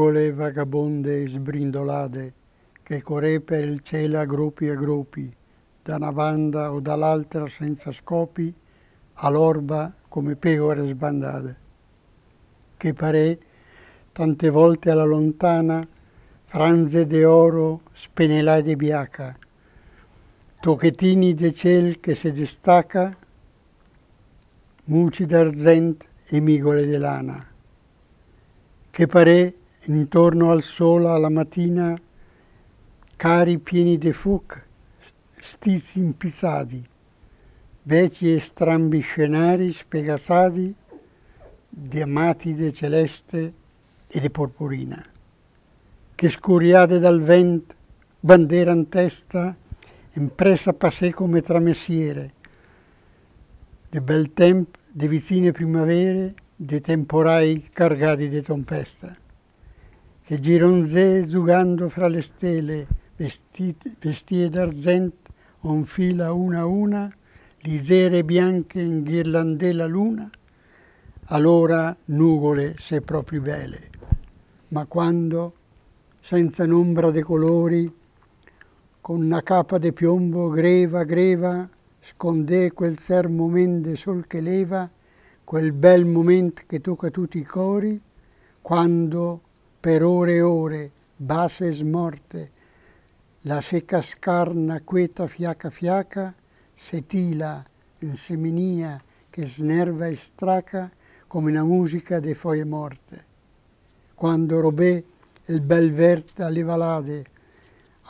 nugole vagabonde e sbrindolate che corre per il cielo a gruppi e gruppi, da una banda o dall'altra senza scopi, all'orba come pecore sbandate, che pare tante volte alla lontana franze d'oro spenelate di biaca, tocchettini di ciel che si distacca, muci d'argento e migole di lana, che pare intorno al sole alla mattina, cari pieni di fuc, stizi impizzati, vecchi e strambi scenari spiegasati, di amatide celeste e di porporina, che scuriate dal vento, bandera in testa, impressa a sé come tramessiere, di bel tempo, di vicine primavere, di temporai cargati di tempesta e gironzee zugando fra le stelle, vestie d'argento, on fila una a una, lisere bianche inghirlandè la luna, allora nugole se proprio vele, ma quando, senza n'ombra de colori, con una capa de piombo greva greva, scondè quel ser momento sol che leva, quel bel momento che tocca tutti i cori, quando per ore e ore, basse e smorte, la secca scarna queta fiaca fiaca, setila in seminia che snerva e straca come una musica de foie morte. Quando robè il bel verde alle valade,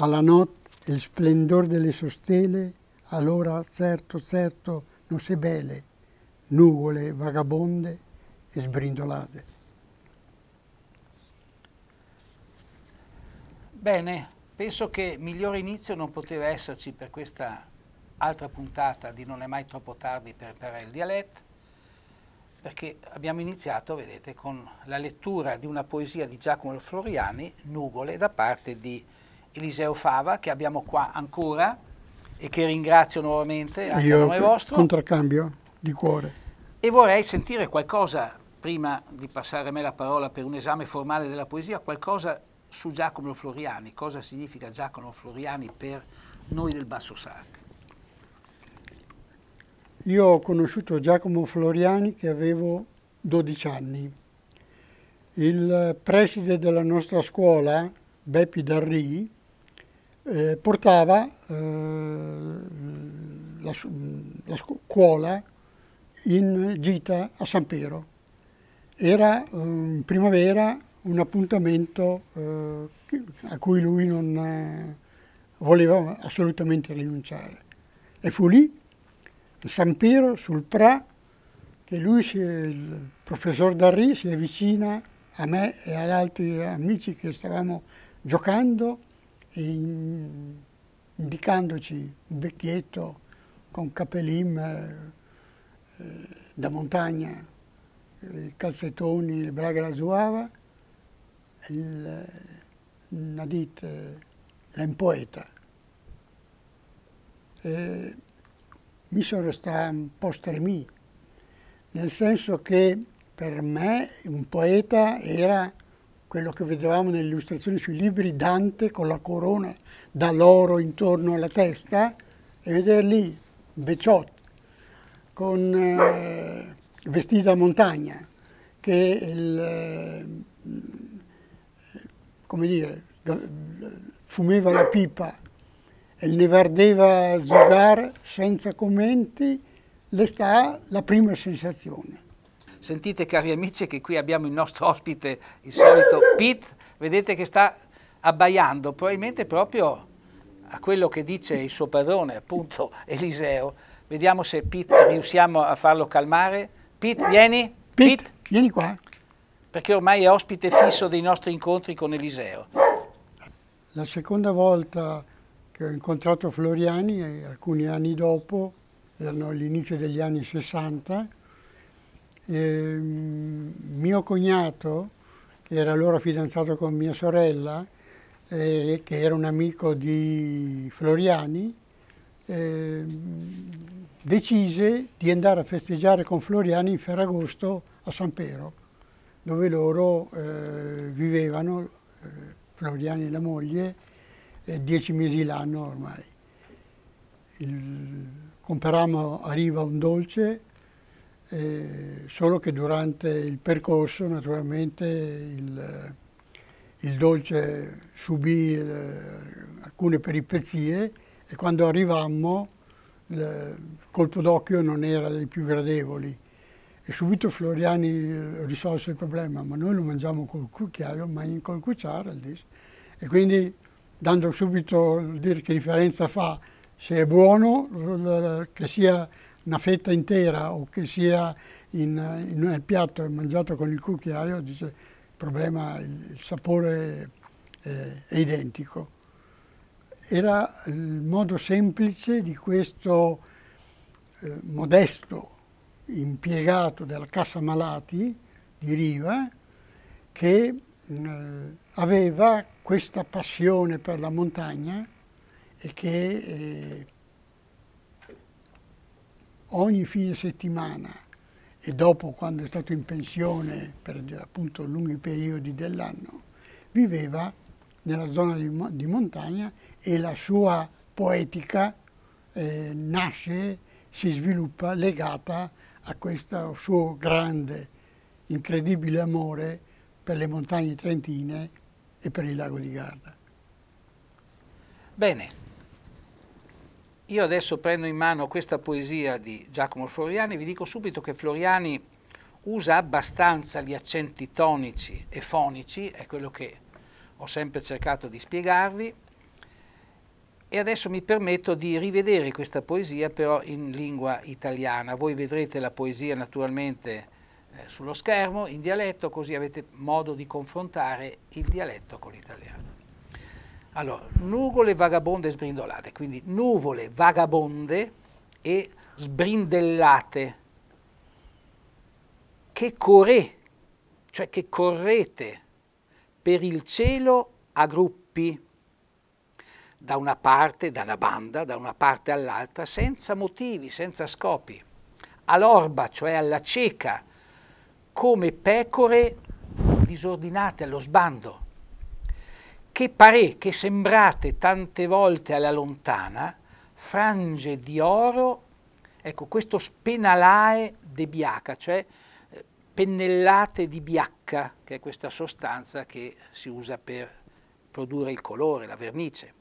alla notte il splendor delle sostele, allora certo, certo, non se bele, nuvole vagabonde e sbrindolate. Bene, penso che migliore inizio non poteva esserci per questa altra puntata di Non è mai troppo tardi per imparare il dialetto, perché abbiamo iniziato, vedete, con la lettura di una poesia di Giacomo Floriani, Nugole, da parte di Eliseo Fava, che abbiamo qua ancora e che ringrazio nuovamente anche Io, a nome vostro. Contraccambio di cuore. E vorrei sentire qualcosa, prima di passare a me la parola per un esame formale della poesia, qualcosa su Giacomo Floriani, cosa significa Giacomo Floriani per noi del Basso Sarc? Io ho conosciuto Giacomo Floriani che avevo 12 anni. Il preside della nostra scuola, Beppi Darri, eh, portava eh, la, la scuola in gita a San Piero. Era eh, in primavera un appuntamento eh, a cui lui non eh, voleva assolutamente rinunciare. E fu lì, a San Piero, sul Pra, che lui, si, il professor Darri, si avvicina a me e ad altri amici che stavamo giocando, in, indicandoci un vecchietto con capelim eh, eh, da montagna, i calzettoni, le braghe la zuava, il, eh, Nadit eh, è un poeta. E mi sono restato un po' stremì, nel senso che per me un poeta era quello che vedevamo nelle illustrazioni sui libri, Dante con la corona dall'oro intorno alla testa, e vedere lì Beciot con, eh, vestito a montagna, che il, eh, come dire, fumeva la pipa e ne vardeva Zugar senza commenti, le sta la prima sensazione. Sentite cari amici che qui abbiamo il nostro ospite, il solito Pete, vedete che sta abbaiando, probabilmente proprio a quello che dice il suo padrone, appunto Eliseo. Vediamo se Pete riusciamo a farlo calmare. Pete, vieni. Pete, Pete. vieni qua perché ormai è ospite fisso dei nostri incontri con Eliseo. La seconda volta che ho incontrato Floriani, eh, alcuni anni dopo, erano all'inizio degli anni 60, ehm, mio cognato, che era allora fidanzato con mia sorella, e eh, che era un amico di Floriani, eh, decise di andare a festeggiare con Floriani in Ferragosto a San Pero dove loro eh, vivevano, eh, Floriani e la moglie, eh, dieci mesi l'anno ormai. Il, comperammo a Riva un dolce, eh, solo che durante il percorso naturalmente il, il dolce subì eh, alcune peripezie e quando arrivammo il colpo d'occhio non era dei più gradevoli. E subito Floriani risolse il problema, ma noi lo mangiamo col cucchiaio, ma in, col cucciara il E quindi dando subito dire che differenza fa se è buono, che sia una fetta intera o che sia in, in un piatto mangiato con il cucchiaio, dice il problema, il, sapore è, è identico. Era il modo semplice di questo eh, modesto impiegato della Cassa Malati di Riva che eh, aveva questa passione per la montagna e che eh, ogni fine settimana e dopo quando è stato in pensione per appunto lunghi periodi dell'anno viveva nella zona di, di, montagna e la sua poetica eh, nasce, si sviluppa legata a questo suo grande, incredibile amore per le montagne trentine e per il lago di Garda. Bene, io adesso prendo in mano questa poesia di Giacomo Floriani e vi dico subito che Floriani usa abbastanza gli accenti tonici e fonici, è quello che ho sempre cercato di spiegarvi, e adesso mi permetto di rivedere questa poesia però in lingua italiana. Voi vedrete la poesia naturalmente eh, sullo schermo, in dialetto, così avete modo di confrontare il dialetto con l'italiano. Allora, nuvole vagabonde sbrindolate, quindi nuvole vagabonde e sbrindellate, che corè, cioè che correte per il cielo a gruppi da una parte, da una banda, da una parte all'altra, senza motivi, senza scopi, all'orba, cioè alla cieca, come pecore disordinate allo sbando, che pare che sembrate tante volte alla lontana, frange di oro, ecco questo spenalae de biaca, cioè eh, pennellate di biacca, che è questa sostanza che si usa per produrre il colore, la vernice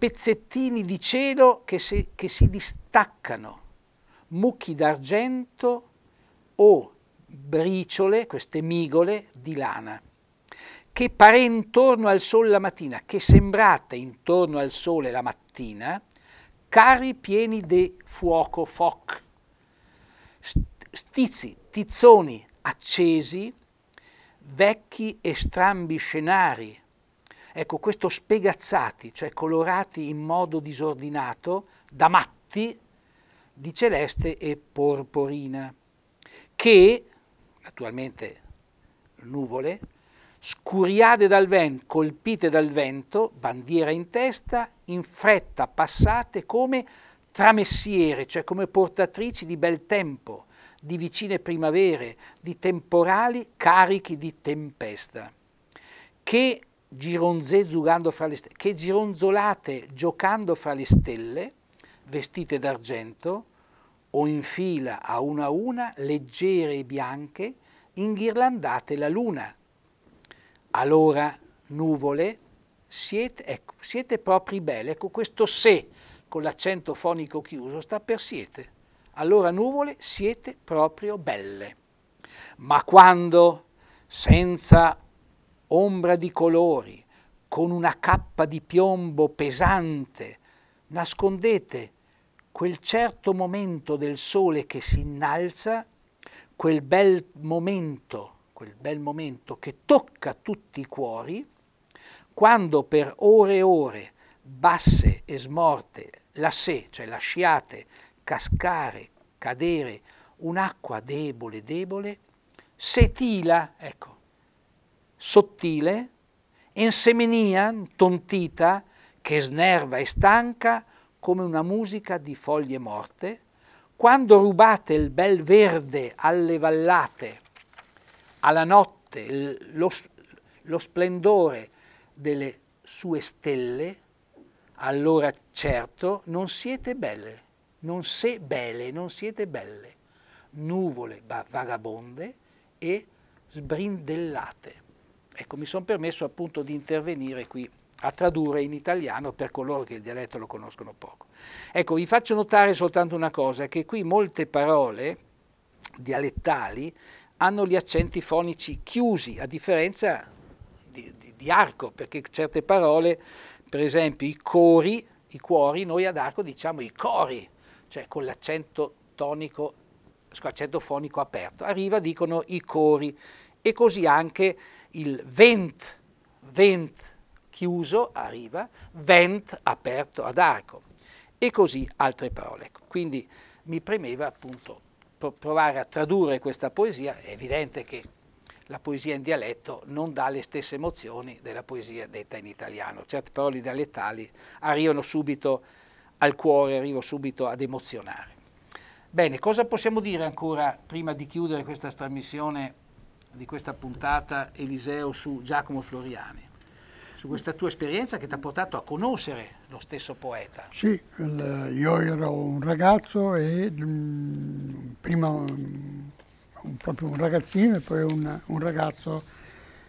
pezzettini di cielo che si, che si distaccano, mucchi d'argento o briciole, queste migole di lana, che pare intorno al sole la mattina, che sembrate intorno al sole la mattina, cari pieni di fuoco, foc, stizi, tizzoni accesi, vecchi e strambi scenari, Ecco, questo spiegazzati, cioè colorati in modo disordinato, da matti, di celeste e porporina, che, naturalmente nuvole, scuriate dal vento, colpite dal vento, bandiera in testa, in fretta passate come tramessiere, cioè come portatrici di bel tempo, di vicine primavere, di temporali carichi di tempesta, che gironzeggiando fra le stelle, che gironzolate giocando fra le stelle, vestite d'argento, o in fila a una a una, leggere e bianche, inghirlandate la luna. Allora, nuvole, siete, ecco, siete propri belle. Ecco, questo se con l'accento fonico chiuso sta per siete. Allora, nuvole, siete proprio belle. Ma quando, senza ombra di colori, con una cappa di piombo pesante, nascondete quel certo momento del sole che si innalza, quel bel momento, quel bel momento che tocca tutti i cuori, quando per ore e ore basse e smorte lassè, cioè lasciate cascare, cadere un'acqua debole, debole, setila, ecco, sottile, ensemenian, tontita, che snerva e stanca come una musica di foglie morte, quando rubate il bel verde alle vallate, alla notte lo, lo splendore delle sue stelle, allora certo non siete belle, non se belle, non siete belle, nuvole vagabonde e sbrindellate. Ecco, mi sono permesso appunto di intervenire qui a tradurre in italiano per coloro che il dialetto lo conoscono poco. Ecco, vi faccio notare soltanto una cosa, che qui molte parole dialettali hanno gli accenti fonici chiusi, a differenza di, di, di arco, perché certe parole, per esempio i cori, i cuori, noi ad arco diciamo i cori, cioè con l'accento tonico, l'accento fonico aperto. Arriva dicono i cori e così anche il vent, vent chiuso arriva, vent aperto ad arco e così altre parole. Quindi mi premeva appunto provare a tradurre questa poesia, è evidente che la poesia in dialetto non dà le stesse emozioni della poesia detta in italiano, certe parole dialettali arrivano subito al cuore, arrivano subito ad emozionare. Bene, cosa possiamo dire ancora prima di chiudere questa trasmissione di questa puntata Eliseo su Giacomo Floriani, su questa tua esperienza che ti ha portato a conoscere lo stesso poeta. Sì, io ero un ragazzo e mm, prima proprio un ragazzino e poi un, un ragazzo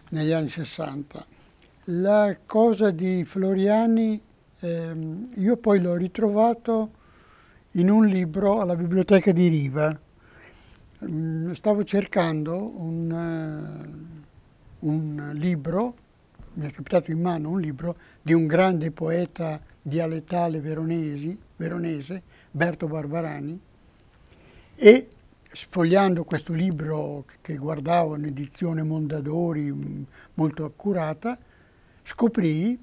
negli anni 60. La cosa di Floriani ehm, io poi l'ho ritrovato in un libro alla biblioteca di Riva Mm, stavo cercando un, eh, un, libro, mi è capitato in mano un libro di un grande poeta dialettale veronesi, veronese, Berto Barbarani, e sfogliando questo libro che guardavo in edizione Mondadori mm, molto accurata, scoprì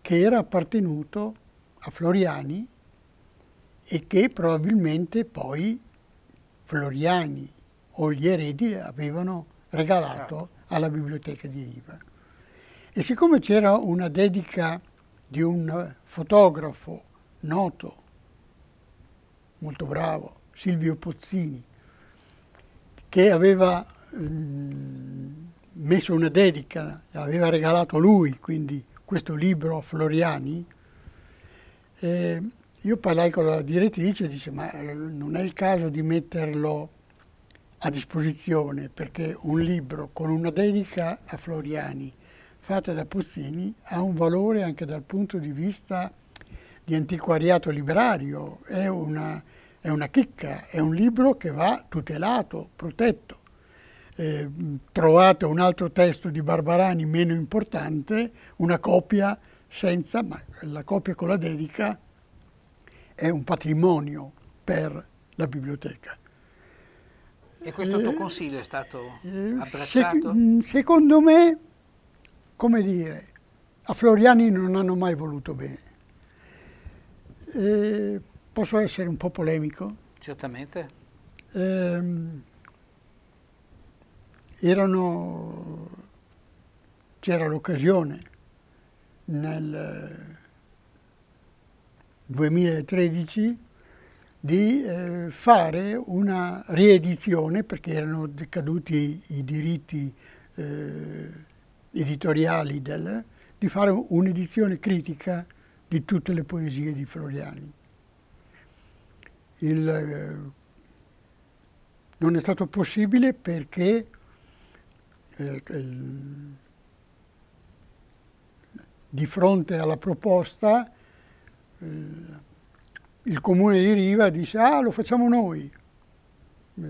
che era appartenuto a Floriani e che probabilmente poi Floriani o gli eredi avevano regalato esatto. alla biblioteca di Riva. E siccome c'era una dedica di un fotografo noto, molto bravo, Silvio Pozzini, che aveva mh, mm, messo una dedica, aveva regalato lui quindi questo libro a Floriani, eh, io parlai con la direttrice e dice ma eh, non è il caso di metterlo a disposizione perché un libro con una dedica a Floriani fatta da Puzzini ha un valore anche dal punto di vista di antiquariato librario, è una, è una chicca, è un libro che va tutelato, protetto. Eh, trovate un altro testo di Barbarani meno importante, una copia senza, ma la copia con la dedica è un patrimonio per la biblioteca. E questo tuo eh, consiglio è stato eh, abbracciato? Mm, secondo me, come dire, a Floriani non hanno mai voluto bene. Eh, posso essere un po' polemico? Certamente. Eh, erano, c'era l'occasione nel 2013 di eh, fare una riedizione, perché erano decaduti i diritti eh, editoriali, del, di fare un'edizione critica di tutte le poesie di Floriani. Il, eh, non è stato possibile perché eh, di fronte alla proposta eh, il comune di Riva disse ah lo facciamo noi,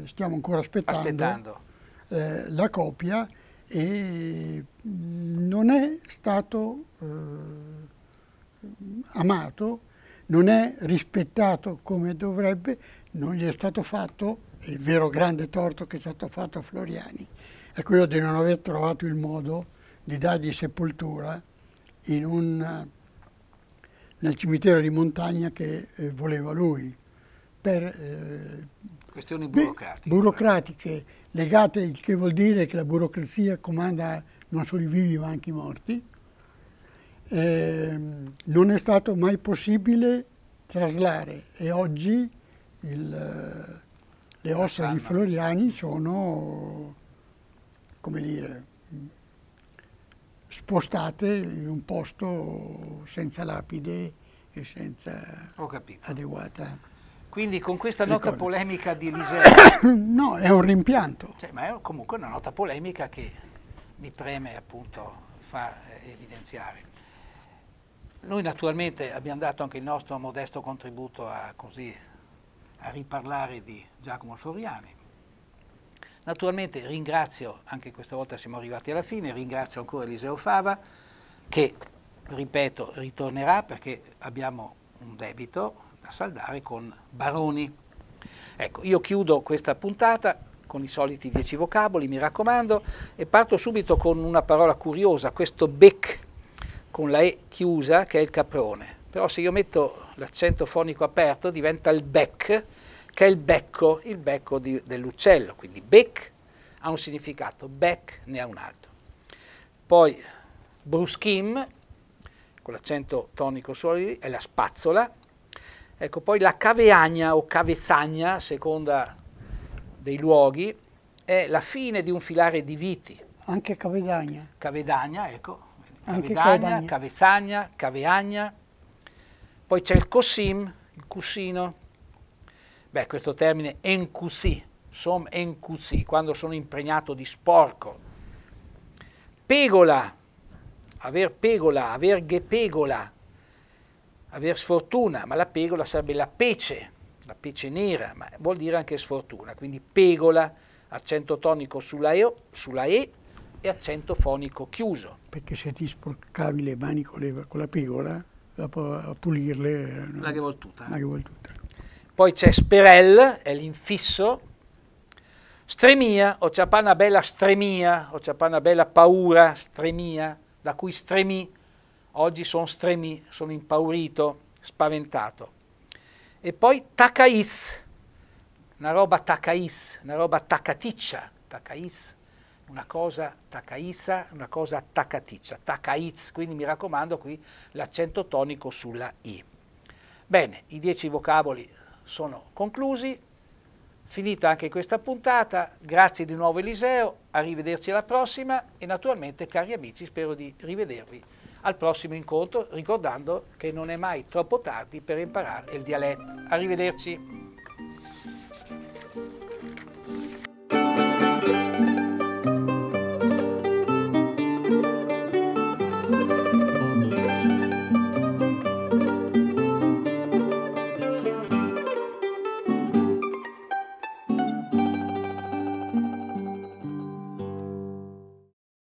stiamo ancora aspettando, aspettando. Eh, la copia e mm, non è stato eh, amato, non è rispettato come dovrebbe, non gli è stato fatto il vero grande torto che è stato fatto a Floriani, è quello di non aver trovato il modo di dargli sepoltura in un nel cimitero di montagna che eh, voleva lui. Per eh, questioni burocratiche. burocratiche legate, il che vuol dire che la burocrazia comanda non solo i vivi ma anche i morti. Eh, non è stato mai possibile traslare e oggi il, eh, le ossa di Floriani sono, come dire, spostate in un posto senza lapide e senza adeguata. Quindi con questa nota Ricordo. polemica di Lisea... no, è un rimpianto. Cioè, ma è comunque una nota polemica che mi preme appunto far eh, evidenziare. Noi naturalmente abbiamo dato anche il nostro modesto contributo a, così, a riparlare di Giacomo Floriani, Naturalmente ringrazio, anche questa volta siamo arrivati alla fine, ringrazio ancora Eliseo Fava che, ripeto, ritornerà perché abbiamo un debito da saldare con Baroni. Ecco, io chiudo questa puntata con i soliti dieci vocaboli, mi raccomando, e parto subito con una parola curiosa, questo bec con la E chiusa che è il caprone. Però se io metto l'accento fonico aperto diventa il bec, che è il becco, il becco dell'uccello, quindi bec ha un significato, bec ne ha un altro. Poi bruschim, con l'accento tonico suolo, è la spazzola, ecco poi la caveagna o cavezagna, a seconda dei luoghi, è la fine di un filare di viti. Anche cavedagna. Cavedagna, ecco. Cavedagna, cavezzagna, caveagna. Poi c'è il cosim, il cuscino, Beh, questo termine encusi, som encusi, quando sono impregnato di sporco. Pegola, aver pegola, aver ghepegola, aver sfortuna, ma la pegola sarebbe la pece, la pece nera, ma vuol dire anche sfortuna, quindi pegola, accento tonico sulla E, sulla e e accento fonico chiuso. Perché se ti sporcavi le mani con, le, con la pegola, dopo a pulirle... Eh, no? La rivoltuta. La rivoltuta. Poi c'è Sperel, è l'infisso. Stremia, o c'è una bella stremia, o c'è una bella paura, stremia, da cui stremì. Oggi sono stremì, sono impaurito, spaventato. E poi takais, una roba takais, una roba taccaticcia, takais, una cosa taccaissa, una cosa attaccaticcia, taccaiz, quindi mi raccomando qui l'accento tonico sulla i. Bene, i dieci vocaboli sono conclusi, finita anche questa puntata, grazie di nuovo Eliseo, arrivederci alla prossima e naturalmente cari amici spero di rivedervi al prossimo incontro ricordando che non è mai troppo tardi per imparare il dialetto. Arrivederci!